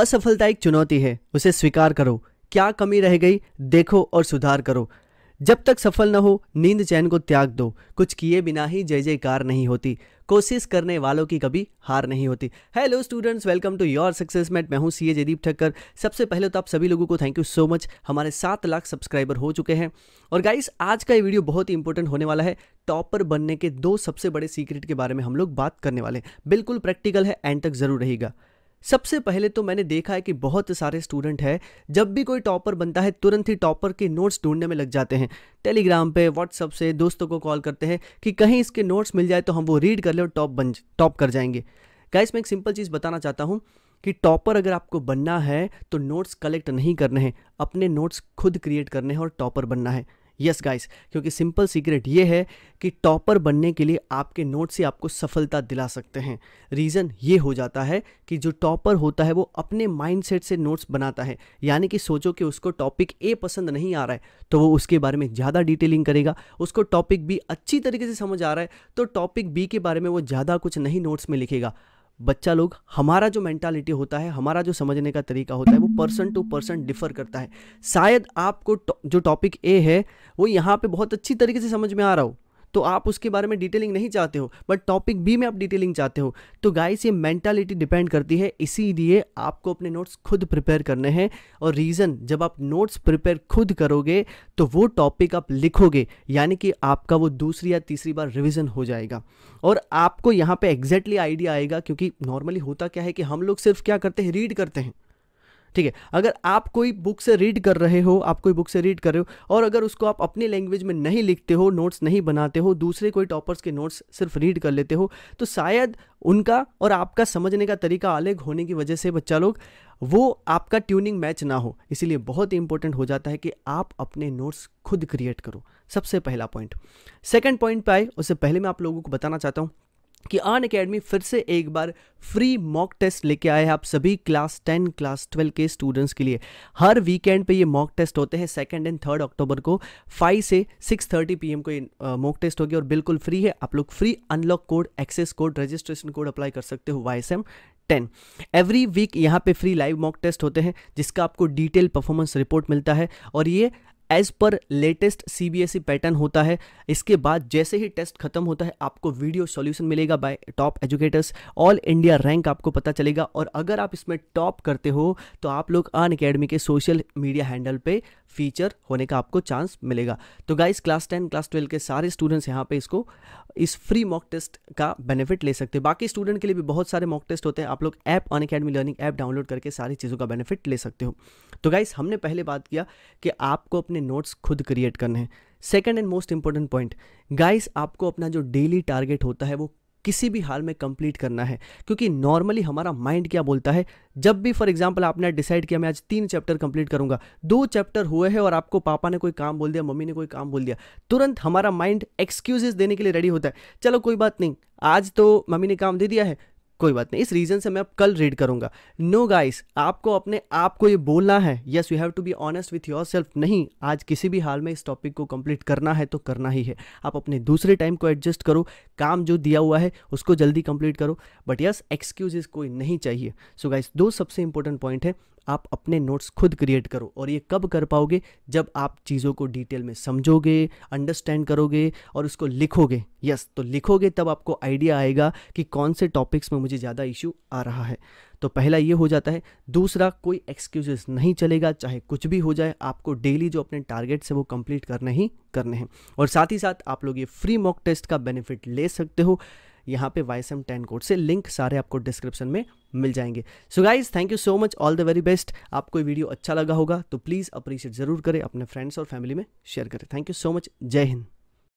असफलता एक चुनौती है उसे स्वीकार करो क्या कमी रह गई देखो और सुधार करो जब तक सफल न हो नींद चैन को त्याग दो कुछ किए बिना ही जय जयकार नहीं होती कोशिश करने वालों की कभी हार नहीं होती hello students welcome to your success mate मैं हूं सीए जयदीप ठक्कर सबसे पहले तो आप सभी लोगों को थैंक यू सो मच हमारे सात लाख सब्सक्राइबर हो चुके हैं और गाइस आज का ये वीडियो बहुत ही इंपॉर्टेंट होने वाला है टॉपर बनने के दो सबसे बड़े सीक्रेट के बारे में हम लोग बात करने वाले हैं बिल्कुल प्रैक्टिकल है एंड तक जरूर रहेगा सबसे पहले तो मैंने देखा है कि बहुत सारे स्टूडेंट हैं जब भी कोई टॉपर बनता है तुरंत ही टॉपर के नोट्स ढूंढने में लग जाते हैं टेलीग्राम पे व्हाट्सअप से दोस्तों को कॉल करते हैं कि कहीं इसके नोट्स मिल जाए तो हम वो रीड कर ले और टॉप बन टॉप कर जाएंगे गाइस मैं एक सिंपल चीज़ बताना चाहता हूँ कि टॉपर अगर आपको बनना है तो नोट्स कलेक्ट नहीं करने हैं अपने नोट्स खुद क्रिएट करने हैं और टॉपर बनना है यस yes गाइस क्योंकि सिंपल सीक्रेट ये है कि टॉपर बनने के लिए आपके नोट्स ही आपको सफलता दिला सकते हैं रीज़न ये हो जाता है कि जो टॉपर होता है वो अपने माइंडसेट से नोट्स बनाता है यानी कि सोचो कि उसको टॉपिक ए पसंद नहीं आ रहा है तो वो उसके बारे में ज़्यादा डिटेलिंग करेगा उसको टॉपिक बी अच्छी तरीके से समझ आ रहा है तो टॉपिक बी के बारे में वो ज़्यादा कुछ नहीं नोट्स में लिखेगा बच्चा लोग हमारा जो मेंटालिटी होता है हमारा जो समझने का तरीका होता है वो पर्सन टू पर्सन डिफर करता है शायद आपको जो टॉपिक ए है वो यहाँ पे बहुत अच्छी तरीके से समझ में आ रहा हो तो आप उसके बारे में डिटेलिंग नहीं चाहते हो बट टॉपिक बी में आप डिटेलिंग चाहते हो तो गाइस ये मेंटालिटी डिपेंड करती है इसीलिए आपको अपने नोट्स खुद प्रिपेयर करने हैं और रीज़न जब आप नोट्स प्रिपेयर खुद करोगे तो वो टॉपिक आप लिखोगे यानी कि आपका वो दूसरी या तीसरी बार रिविज़न हो जाएगा और आपको यहाँ पर एग्जैक्टली आइडिया आएगा क्योंकि नॉर्मली होता क्या है कि हम लोग सिर्फ क्या करते हैं रीड करते हैं ठीक है अगर आप कोई बुक से रीड कर रहे हो आप कोई बुक से रीड कर रहे हो और अगर उसको आप अपनी लैंग्वेज में नहीं लिखते हो नोट्स नहीं बनाते हो दूसरे कोई टॉपर्स के नोट्स सिर्फ रीड कर लेते हो तो शायद उनका और आपका समझने का तरीका अलग होने की वजह से बच्चा लोग वो आपका ट्यूनिंग मैच ना हो इसीलिए बहुत ही इंपॉर्टेंट हो जाता है कि आप अपने नोट्स खुद क्रिएट करो सबसे पहला पॉइंट सेकंड पॉइंट पे आए उससे पहले मैं आप लोगों को बताना चाहता हूँ कि आन अकेडमी फिर से एक बार फ्री मॉक टेस्ट लेके आए हैं आप सभी क्लास टेन क्लास ट्वेल्व के स्टूडेंट्स के लिए हर वीकेंड पे ये मॉक टेस्ट होते हैं सेकेंड एंड थर्ड अक्टूबर को फाइव से सिक्स थर्टी पी को ये मॉक टेस्ट होगी और बिल्कुल फ्री है आप लोग free unlock code access code registration code apply कर सकते हो वाई टेन एवरी वीक यहाँ पे फ्री लाइव मॉक टेस्ट होते हैं जिसका आपको डिटेल परफॉर्मेंस रिपोर्ट मिलता है और ये as per latest C B S E pattern होता है इसके बाद जैसे ही टेस्ट खत्म होता है आपको वीडियो सॉल्यूशन मिलेगा by top educators all India rank आपको पता चलेगा और अगर आप इसमें टॉप करते हो तो आप लोग अन अकेडमी के सोशल मीडिया हैंडल पे फीचर होने का आपको चांस मिलेगा तो guys class ten class twelve के सारे स्टूडेंट्स यहाँ पे इसको इस फ्री मॉक टेस्ट का बेनिफिट ले सकते हैं बाकी स्टूडेंट के लिए भी बहुत सारे मॉक टेस्ट होते हैं आप लोग app Unacademy learning app download करके सारी चीज़ों का बेनिफिट ले सकते हो तो गाइस हमने पहले बात किया कि आपको अपने नोट्स खुद क्रिएट करने हैं second and most important point guys आपको अपना जो डेली टारगेट होता है वो किसी भी हाल में कंप्लीट करना है क्योंकि नॉर्मली हमारा माइंड क्या बोलता है जब भी फॉर एग्जांपल आपने डिसाइड किया मैं आज तीन चैप्टर कंप्लीट करूंगा दो चैप्टर हुए हैं और आपको पापा ने कोई काम बोल दिया मम्मी ने कोई काम बोल दिया तुरंत हमारा माइंड एक्सक्यूजेस देने के लिए रेडी होता है चलो कोई बात नहीं आज तो मम्मी ने काम दे दिया है कोई बात नहीं इस रीजन से मैं अब कल रीड करूंगा नो no गाइस आपको अपने आप को ये बोलना है yes you have to be honest with yourself नहीं आज किसी भी हाल में इस टॉपिक को कंप्लीट करना है तो करना ही है आप अपने दूसरे टाइम को एडजस्ट करो काम जो दिया हुआ है उसको जल्दी कंप्लीट करो बट यस एक्सक्यूजेस कोई नहीं चाहिए सो so गाइस दो सबसे इंपॉर्टेंट पॉइंट है आप अपने नोट्स खुद क्रिएट करो और ये कब कर पाओगे जब आप चीज़ों को डिटेल में समझोगे अंडरस्टैंड करोगे और उसको लिखोगे यस तो लिखोगे तब आपको आइडिया आएगा कि कौन से टॉपिक्स में मुझे ज़्यादा इश्यू आ रहा है तो पहला ये हो जाता है दूसरा कोई एक्सक्यूजेस नहीं चलेगा चाहे कुछ भी हो जाए आपको डेली जो अपने टारगेट्स है वो कंप्लीट करने ही करने हैं और साथ ही साथ आप लोग ये फ्री मॉक टेस्ट का बेनिफिट ले सकते हो यहाँ पे वाई एम टेन कोड से लिंक सारे आपको डिस्क्रिप्शन में मिल जाएंगे so guys thank you so much all the very best आपको ये वीडियो अच्छा लगा होगा तो प्लीज़ अप्रिशिएट ज़रूर करें अपने फ्रेंड्स और फैमिली में शेयर करें थैंक यू सो मच जय हिंद